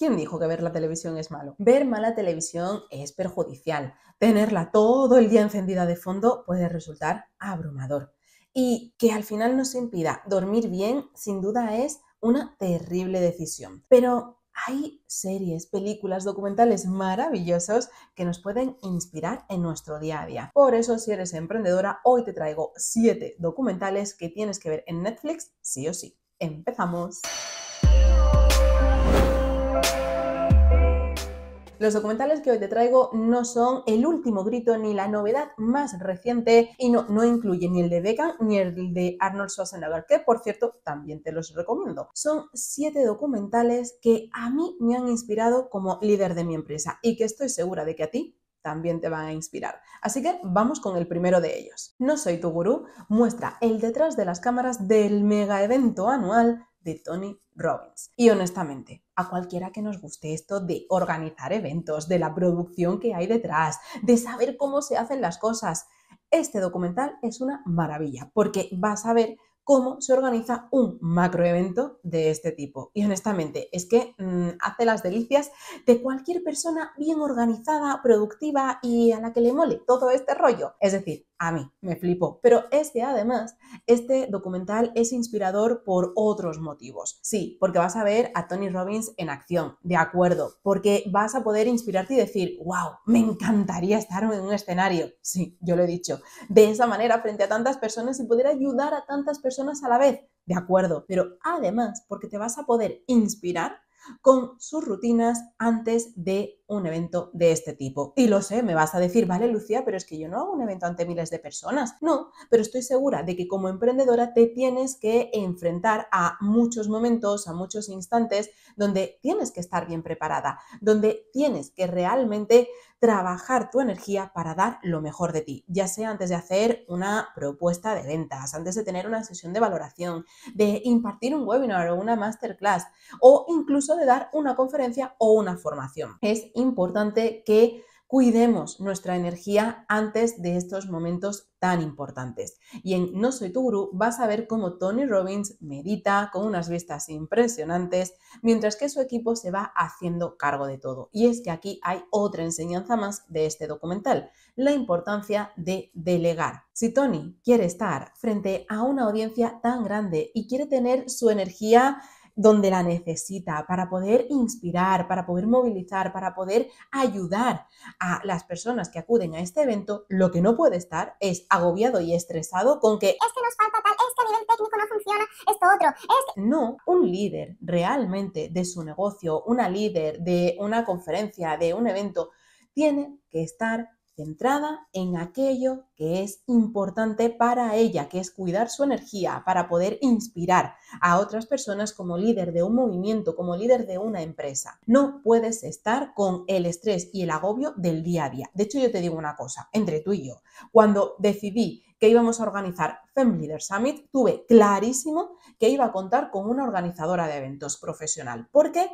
¿Quién dijo que ver la televisión es malo? Ver mala televisión es perjudicial. Tenerla todo el día encendida de fondo puede resultar abrumador. Y que al final nos impida dormir bien, sin duda es una terrible decisión. Pero hay series, películas, documentales maravillosos que nos pueden inspirar en nuestro día a día. Por eso, si eres emprendedora, hoy te traigo 7 documentales que tienes que ver en Netflix, sí o sí. ¡Empezamos! Los documentales que hoy te traigo no son El último grito ni la novedad más reciente y no, no incluye ni el de Beckham ni el de Arnold Schwarzenegger, que por cierto también te los recomiendo. Son siete documentales que a mí me han inspirado como líder de mi empresa y que estoy segura de que a ti también te van a inspirar. Así que vamos con el primero de ellos. No soy tu gurú muestra el detrás de las cámaras del mega evento anual de Tony Robbins. Y honestamente, a cualquiera que nos guste esto de organizar eventos, de la producción que hay detrás, de saber cómo se hacen las cosas, este documental es una maravilla porque vas a ver cómo se organiza un macroevento de este tipo. Y honestamente, es que mm, hace las delicias de cualquier persona bien organizada, productiva y a la que le mole todo este rollo. Es decir, a mí, me flipo. Pero este, además, este documental es inspirador por otros motivos. Sí, porque vas a ver a Tony Robbins en acción, de acuerdo, porque vas a poder inspirarte y decir, wow, me encantaría estar en un escenario. Sí, yo lo he dicho, de esa manera frente a tantas personas y poder ayudar a tantas personas a la vez, de acuerdo, pero además porque te vas a poder inspirar con sus rutinas antes de un evento de este tipo. Y lo sé, me vas a decir, vale Lucía, pero es que yo no hago un evento ante miles de personas. No, pero estoy segura de que como emprendedora te tienes que enfrentar a muchos momentos, a muchos instantes donde tienes que estar bien preparada, donde tienes que realmente trabajar tu energía para dar lo mejor de ti, ya sea antes de hacer una propuesta de ventas, antes de tener una sesión de valoración, de impartir un webinar o una masterclass o incluso de dar una conferencia o una formación. Es importante que cuidemos nuestra energía antes de estos momentos tan importantes. Y en No Soy Tu Gurú vas a ver cómo Tony Robbins medita con unas vistas impresionantes, mientras que su equipo se va haciendo cargo de todo. Y es que aquí hay otra enseñanza más de este documental, la importancia de delegar. Si Tony quiere estar frente a una audiencia tan grande y quiere tener su energía donde la necesita, para poder inspirar, para poder movilizar, para poder ayudar a las personas que acuden a este evento, lo que no puede estar es agobiado y estresado con que es que nos falta tal, es que a nivel técnico no funciona, esto otro, es este No, un líder realmente de su negocio, una líder de una conferencia, de un evento, tiene que estar centrada en aquello que es importante para ella, que es cuidar su energía para poder inspirar a otras personas como líder de un movimiento, como líder de una empresa. No puedes estar con el estrés y el agobio del día a día. De hecho, yo te digo una cosa, entre tú y yo, cuando decidí que íbamos a organizar Fem Leader Summit, tuve clarísimo que iba a contar con una organizadora de eventos profesional, porque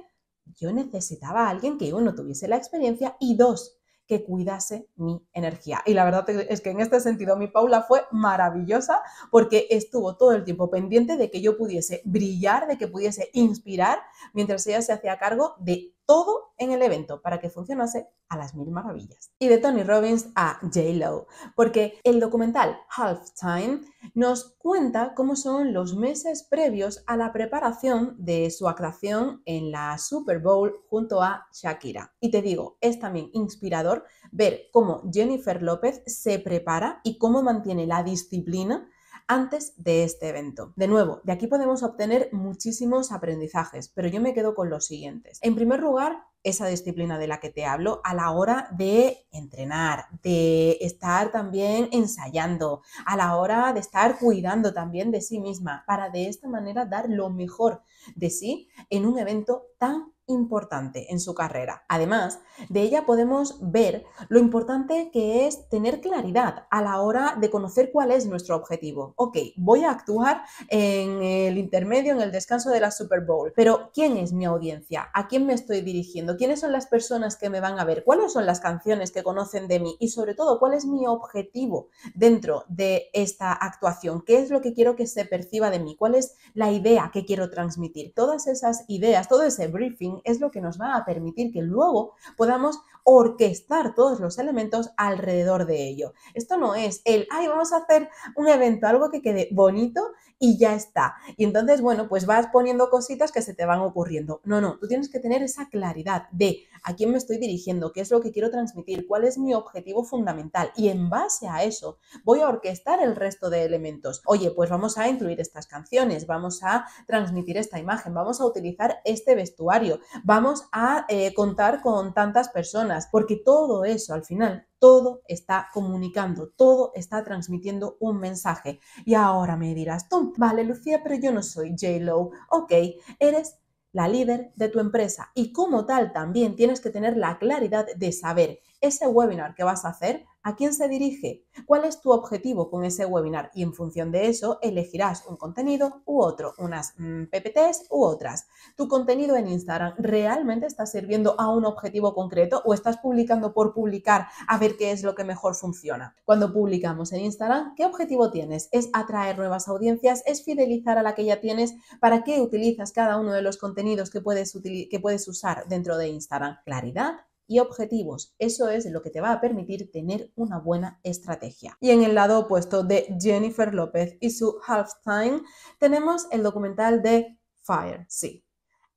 yo necesitaba a alguien que, uno, tuviese la experiencia y dos, que cuidase mi energía. Y la verdad es que en este sentido mi Paula fue maravillosa porque estuvo todo el tiempo pendiente de que yo pudiese brillar, de que pudiese inspirar, mientras ella se hacía cargo de todo en el evento para que funcionase a las mil maravillas. Y de Tony Robbins a J-Lo, porque el documental Half Time nos cuenta cómo son los meses previos a la preparación de su actuación en la Super Bowl junto a Shakira. Y te digo, es también inspirador ver cómo Jennifer López se prepara y cómo mantiene la disciplina antes de este evento. De nuevo, de aquí podemos obtener muchísimos aprendizajes, pero yo me quedo con los siguientes. En primer lugar, esa disciplina de la que te hablo a la hora de entrenar, de estar también ensayando, a la hora de estar cuidando también de sí misma, para de esta manera dar lo mejor de sí en un evento tan importante en su carrera. Además, de ella podemos ver lo importante que es tener claridad a la hora de conocer cuál es nuestro objetivo. Ok, voy a actuar en el intermedio, en el descanso de la Super Bowl, pero ¿quién es mi audiencia? ¿A quién me estoy dirigiendo? ¿Quiénes son las personas que me van a ver? ¿Cuáles son las canciones que conocen de mí? Y sobre todo, ¿cuál es mi objetivo dentro de esta actuación? ¿Qué es lo que quiero que se perciba de mí? ¿Cuál es la idea que quiero transmitir? Todas esas ideas, todo ese briefing es lo que nos va a permitir que luego podamos orquestar todos los elementos alrededor de ello. Esto no es el, ay, vamos a hacer un evento, algo que quede bonito y ya está. Y entonces, bueno, pues vas poniendo cositas que se te van ocurriendo. No, no, tú tienes que tener esa claridad de a quién me estoy dirigiendo, qué es lo que quiero transmitir, cuál es mi objetivo fundamental. Y en base a eso voy a orquestar el resto de elementos. Oye, pues vamos a incluir estas canciones, vamos a transmitir esta imagen, vamos a utilizar este vestuario, vamos a eh, contar con tantas personas, porque todo eso al final todo está comunicando, todo está transmitiendo un mensaje. Y ahora me dirás, vale, Lucía, pero yo no soy J-Lo. Ok, eres la líder de tu empresa y como tal también tienes que tener la claridad de saber ese webinar que vas a hacer, ¿a quién se dirige? ¿Cuál es tu objetivo con ese webinar? Y en función de eso, elegirás un contenido u otro, unas mm, PPTs u otras. ¿Tu contenido en Instagram realmente está sirviendo a un objetivo concreto o estás publicando por publicar a ver qué es lo que mejor funciona? Cuando publicamos en Instagram, ¿qué objetivo tienes? ¿Es atraer nuevas audiencias? ¿Es fidelizar a la que ya tienes? ¿Para qué utilizas cada uno de los contenidos que puedes, que puedes usar dentro de Instagram? Claridad y objetivos. Eso es lo que te va a permitir tener una buena estrategia. Y en el lado opuesto de Jennifer López y su Halftime tenemos el documental de Fire, sí.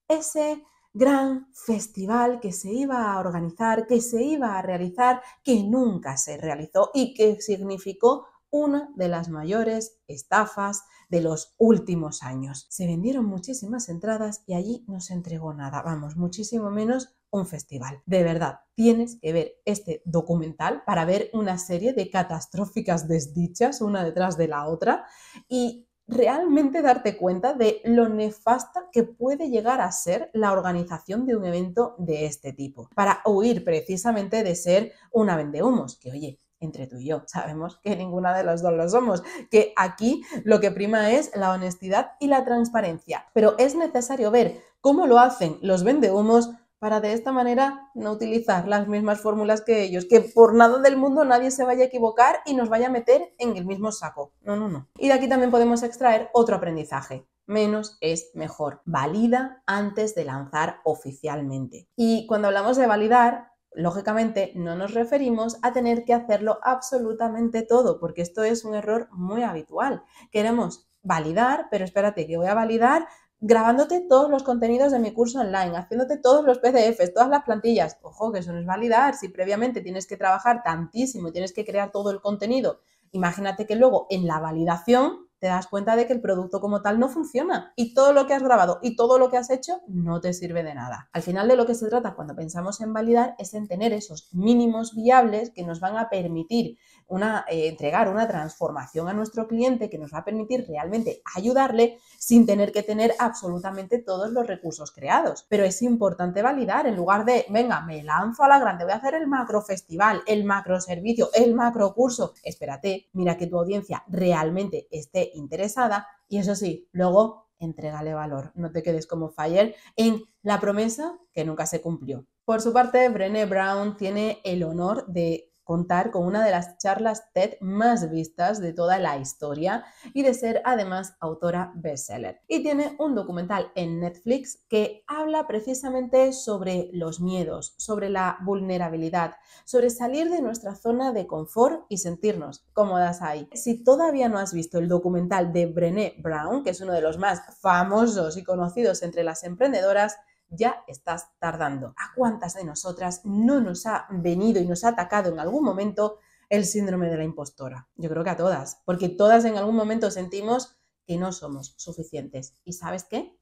Ese gran festival que se iba a organizar, que se iba a realizar, que nunca se realizó y que significó una de las mayores estafas de los últimos años. Se vendieron muchísimas entradas y allí no se entregó nada, vamos, muchísimo menos un festival. De verdad, tienes que ver este documental para ver una serie de catastróficas desdichas una detrás de la otra y realmente darte cuenta de lo nefasta que puede llegar a ser la organización de un evento de este tipo, para huir precisamente de ser una vendehumos, que oye, entre tú y yo. Sabemos que ninguna de los dos lo somos, que aquí lo que prima es la honestidad y la transparencia. Pero es necesario ver cómo lo hacen los vendehumos para de esta manera no utilizar las mismas fórmulas que ellos, que por nada del mundo nadie se vaya a equivocar y nos vaya a meter en el mismo saco. No, no, no. Y de aquí también podemos extraer otro aprendizaje. Menos es mejor. Valida antes de lanzar oficialmente. Y cuando hablamos de validar, Lógicamente no nos referimos a tener que hacerlo absolutamente todo, porque esto es un error muy habitual. Queremos validar, pero espérate, que voy a validar grabándote todos los contenidos de mi curso online, haciéndote todos los PDFs, todas las plantillas. Ojo, que eso no es validar. Si previamente tienes que trabajar tantísimo y tienes que crear todo el contenido, imagínate que luego en la validación te das cuenta de que el producto como tal no funciona y todo lo que has grabado y todo lo que has hecho no te sirve de nada. Al final de lo que se trata cuando pensamos en validar es en tener esos mínimos viables que nos van a permitir una, eh, entregar una transformación a nuestro cliente que nos va a permitir realmente ayudarle sin tener que tener absolutamente todos los recursos creados. Pero es importante validar en lugar de, venga, me lanzo a la grande, voy a hacer el macro festival, el macro servicio, el macro curso. Espérate, mira que tu audiencia realmente esté interesada y eso sí, luego entregale valor. No te quedes como Fire en la promesa que nunca se cumplió. Por su parte, Brene Brown tiene el honor de contar con una de las charlas TED más vistas de toda la historia y de ser además autora bestseller. Y tiene un documental en Netflix que habla precisamente sobre los miedos, sobre la vulnerabilidad, sobre salir de nuestra zona de confort y sentirnos cómodas ahí. Si todavía no has visto el documental de Brené Brown, que es uno de los más famosos y conocidos entre las emprendedoras, ya estás tardando. ¿A cuántas de nosotras no nos ha venido y nos ha atacado en algún momento el síndrome de la impostora? Yo creo que a todas, porque todas en algún momento sentimos que no somos suficientes. ¿Y sabes qué?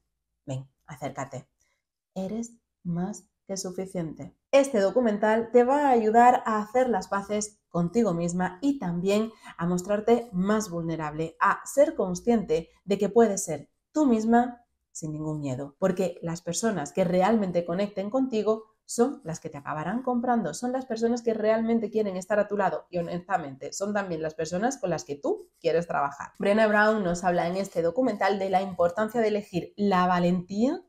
Ven, acércate. Eres más que suficiente. Este documental te va a ayudar a hacer las paces contigo misma y también a mostrarte más vulnerable, a ser consciente de que puedes ser tú misma sin ningún miedo, porque las personas que realmente conecten contigo son las que te acabarán comprando, son las personas que realmente quieren estar a tu lado y honestamente son también las personas con las que tú quieres trabajar. Brenna Brown nos habla en este documental de la importancia de elegir la valentía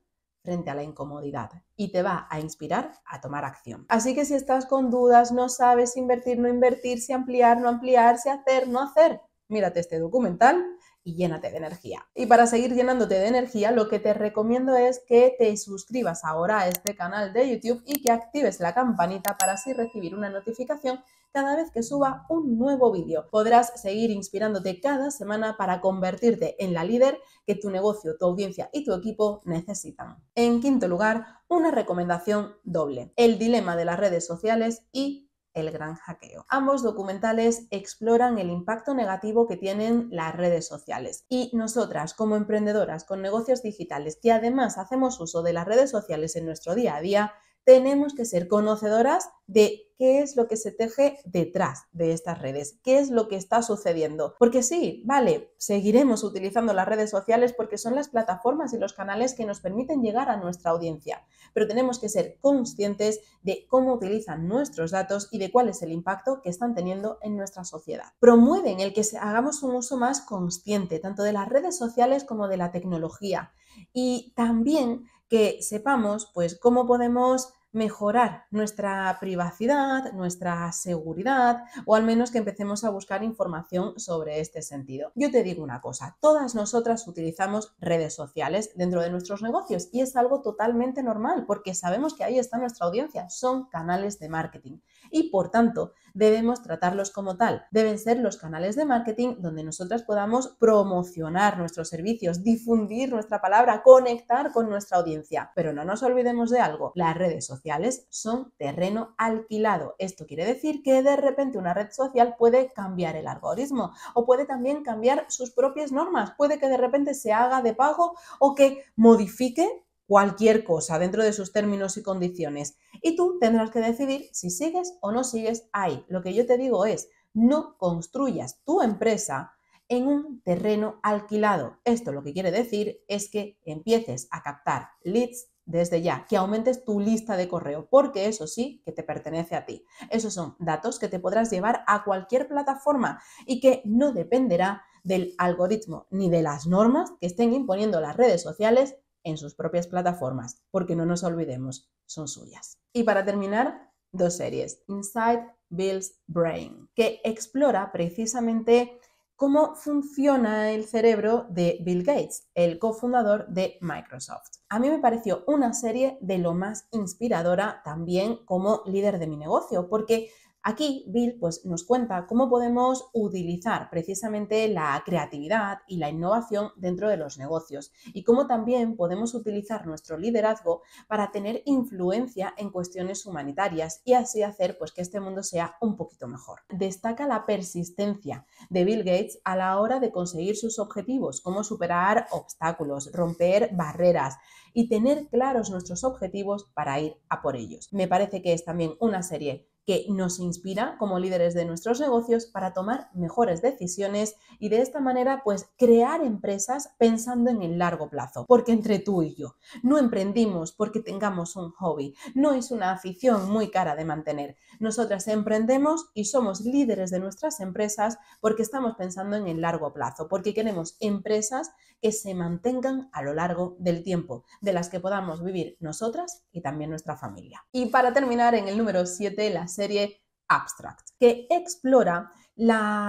frente a la incomodidad y te va a inspirar a tomar acción. Así que si estás con dudas, no sabes invertir, no invertir, si ampliar, no ampliar, si hacer, no hacer, mírate este documental y llénate de energía. Y para seguir llenándote de energía, lo que te recomiendo es que te suscribas ahora a este canal de YouTube y que actives la campanita para así recibir una notificación cada vez que suba un nuevo vídeo. Podrás seguir inspirándote cada semana para convertirte en la líder que tu negocio, tu audiencia y tu equipo necesitan. En quinto lugar, una recomendación doble, el dilema de las redes sociales y el gran hackeo. Ambos documentales exploran el impacto negativo que tienen las redes sociales y nosotras como emprendedoras con negocios digitales que además hacemos uso de las redes sociales en nuestro día a día, tenemos que ser conocedoras de qué es lo que se teje detrás de estas redes, qué es lo que está sucediendo. Porque sí, vale, seguiremos utilizando las redes sociales porque son las plataformas y los canales que nos permiten llegar a nuestra audiencia, pero tenemos que ser conscientes de cómo utilizan nuestros datos y de cuál es el impacto que están teniendo en nuestra sociedad. Promueven el que hagamos un uso más consciente, tanto de las redes sociales como de la tecnología, y también que sepamos pues cómo podemos mejorar nuestra privacidad, nuestra seguridad o al menos que empecemos a buscar información sobre este sentido. Yo te digo una cosa, todas nosotras utilizamos redes sociales dentro de nuestros negocios y es algo totalmente normal porque sabemos que ahí está nuestra audiencia, son canales de marketing y por tanto debemos tratarlos como tal. Deben ser los canales de marketing donde nosotras podamos promocionar nuestros servicios, difundir nuestra palabra, conectar con nuestra audiencia. Pero no nos olvidemos de algo, las redes sociales son terreno alquilado. Esto quiere decir que de repente una red social puede cambiar el algoritmo o puede también cambiar sus propias normas, puede que de repente se haga de pago o que modifique cualquier cosa dentro de sus términos y condiciones. Y tú tendrás que decidir si sigues o no sigues ahí. Lo que yo te digo es, no construyas tu empresa en un terreno alquilado. Esto lo que quiere decir es que empieces a captar leads desde ya, que aumentes tu lista de correo, porque eso sí que te pertenece a ti. Esos son datos que te podrás llevar a cualquier plataforma y que no dependerá del algoritmo ni de las normas que estén imponiendo las redes sociales en sus propias plataformas, porque no nos olvidemos, son suyas. Y para terminar, dos series, Inside Bill's Brain, que explora precisamente cómo funciona el cerebro de Bill Gates, el cofundador de Microsoft. A mí me pareció una serie de lo más inspiradora también como líder de mi negocio, porque Aquí Bill pues, nos cuenta cómo podemos utilizar precisamente la creatividad y la innovación dentro de los negocios y cómo también podemos utilizar nuestro liderazgo para tener influencia en cuestiones humanitarias y así hacer pues, que este mundo sea un poquito mejor. Destaca la persistencia de Bill Gates a la hora de conseguir sus objetivos, cómo superar obstáculos, romper barreras y tener claros nuestros objetivos para ir a por ellos. Me parece que es también una serie que nos inspira como líderes de nuestros negocios para tomar mejores decisiones y de esta manera pues crear empresas pensando en el largo plazo, porque entre tú y yo no emprendimos porque tengamos un hobby, no es una afición muy cara de mantener. Nosotras emprendemos y somos líderes de nuestras empresas porque estamos pensando en el largo plazo, porque queremos empresas que se mantengan a lo largo del tiempo, de las que podamos vivir nosotras y también nuestra familia. Y para terminar en el número 7, las serie Abstract, que explora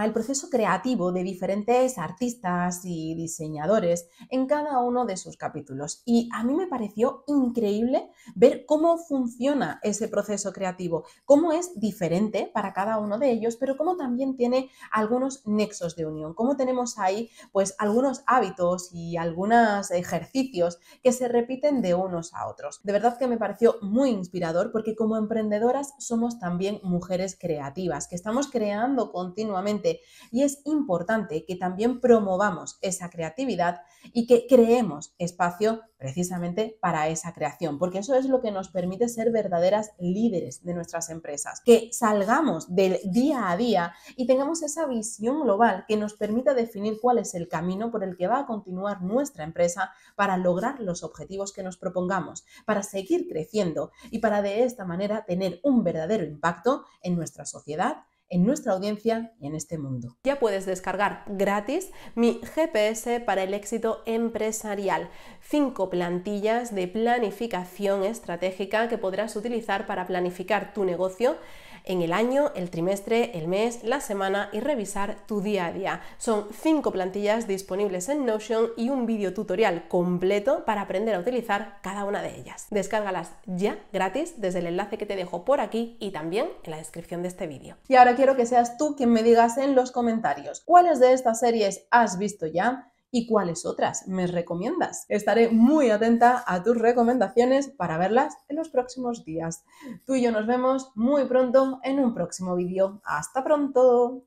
el proceso creativo de diferentes artistas y diseñadores en cada uno de sus capítulos. Y a mí me pareció increíble ver cómo funciona ese proceso creativo, cómo es diferente para cada uno de ellos, pero cómo también tiene algunos nexos de unión, cómo tenemos ahí pues algunos hábitos y algunos ejercicios que se repiten de unos a otros. De verdad que me pareció muy inspirador porque como emprendedoras somos también mujeres creativas, que estamos creando contenido continuamente y es importante que también promovamos esa creatividad y que creemos espacio precisamente para esa creación, porque eso es lo que nos permite ser verdaderas líderes de nuestras empresas, que salgamos del día a día y tengamos esa visión global que nos permita definir cuál es el camino por el que va a continuar nuestra empresa para lograr los objetivos que nos propongamos, para seguir creciendo y para de esta manera tener un verdadero impacto en nuestra sociedad en nuestra audiencia y en este mundo. Ya puedes descargar gratis mi GPS para el éxito empresarial, cinco plantillas de planificación estratégica que podrás utilizar para planificar tu negocio en el año, el trimestre, el mes, la semana y revisar tu día a día. Son cinco plantillas disponibles en Notion y un vídeo tutorial completo para aprender a utilizar cada una de ellas. Descárgalas ya gratis desde el enlace que te dejo por aquí y también en la descripción de este vídeo. Y ahora quiero que seas tú quien me digas en los comentarios cuáles de estas series has visto ya y cuáles otras me recomiendas. Estaré muy atenta a tus recomendaciones para verlas en los próximos días. Tú y yo nos vemos muy pronto en un próximo vídeo. ¡Hasta pronto!